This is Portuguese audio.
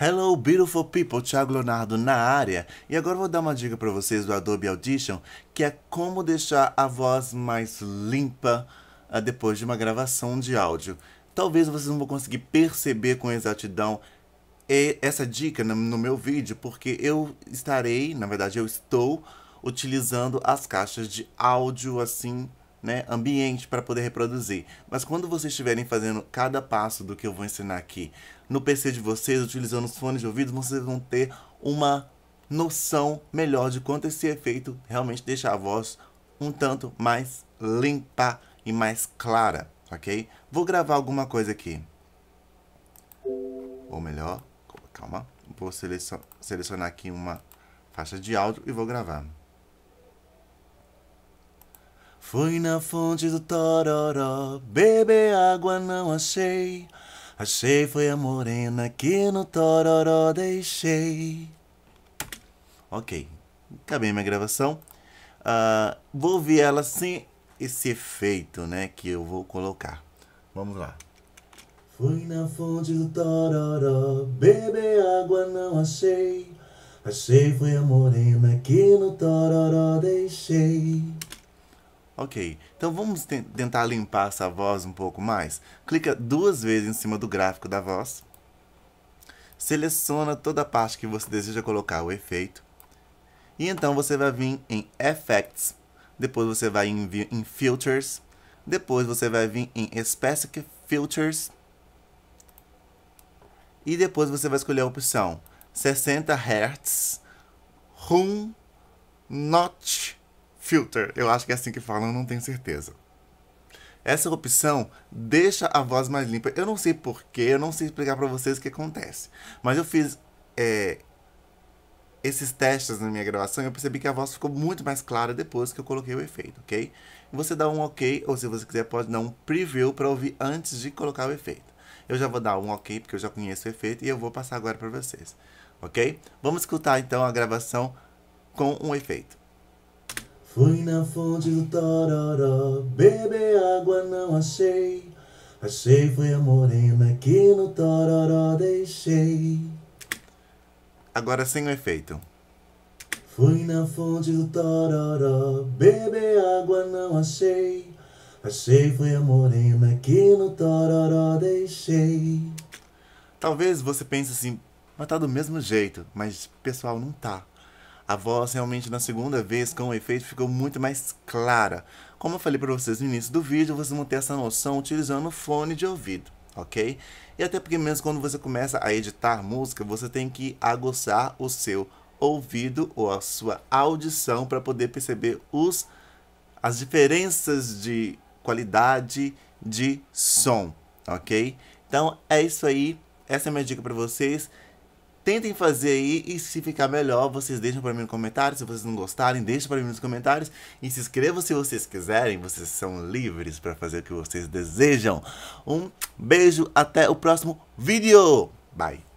Hello beautiful people, Thiago Leonardo na área. E agora vou dar uma dica para vocês do Adobe Audition, que é como deixar a voz mais limpa uh, depois de uma gravação de áudio. Talvez vocês não vão conseguir perceber com exatidão essa dica no meu vídeo, porque eu estarei, na verdade eu estou utilizando as caixas de áudio assim né, ambiente para poder reproduzir. Mas quando vocês estiverem fazendo cada passo do que eu vou ensinar aqui no PC de vocês, utilizando os fones de ouvido, vocês vão ter uma noção melhor de quanto esse efeito realmente deixa a voz um tanto mais limpa e mais clara, ok? Vou gravar alguma coisa aqui. Ou melhor, calma, vou selecionar aqui uma faixa de áudio e vou gravar. Fui na fonte do Tororó, beber água não achei. Achei foi a morena que no Tororó deixei. Ok, acabei minha gravação. Uh, vou ver ela sem esse efeito, né, que eu vou colocar. Vamos lá. Fui na fonte do Tororó, beber água não achei. Achei foi a morena que no Tororó deixei. Ok, então vamos tentar limpar essa voz um pouco mais. Clica duas vezes em cima do gráfico da voz. Seleciona toda a parte que você deseja colocar o efeito. E então você vai vir em Effects. Depois você vai em, em Filters. Depois você vai vir em Specific Filters. E depois você vai escolher a opção 60 Hz, Room, Notch filter, eu acho que é assim que falam, não tenho certeza. Essa opção deixa a voz mais limpa. Eu não sei porquê, eu não sei explicar para vocês o que acontece. Mas eu fiz é, esses testes na minha gravação e eu percebi que a voz ficou muito mais clara depois que eu coloquei o efeito, ok? Você dá um ok, ou se você quiser pode dar um preview para ouvir antes de colocar o efeito. Eu já vou dar um ok, porque eu já conheço o efeito, e eu vou passar agora para vocês, ok? Vamos escutar então a gravação com um efeito. Fui na fonte do Tororó, beber água não achei. Achei foi a morena que no Tororó deixei. Agora sem o efeito. Fui na fonte do Tororó, beber água não achei. Achei foi a morena que no Tororó deixei. Talvez você pense assim, mas tá do mesmo jeito, mas pessoal, não tá a voz realmente na segunda vez com o efeito ficou muito mais clara. Como eu falei para vocês no início do vídeo, vocês vão ter essa noção utilizando o fone de ouvido, ok? E até porque mesmo quando você começa a editar música, você tem que aguçar o seu ouvido ou a sua audição para poder perceber os, as diferenças de qualidade de som, ok? Então é isso aí, essa é a minha dica para vocês tentem fazer aí e se ficar melhor, vocês deixam para mim no comentário. Se vocês não gostarem, deixem para mim nos comentários e se inscrevam se vocês quiserem. Vocês são livres para fazer o que vocês desejam. Um beijo, até o próximo vídeo. Bye.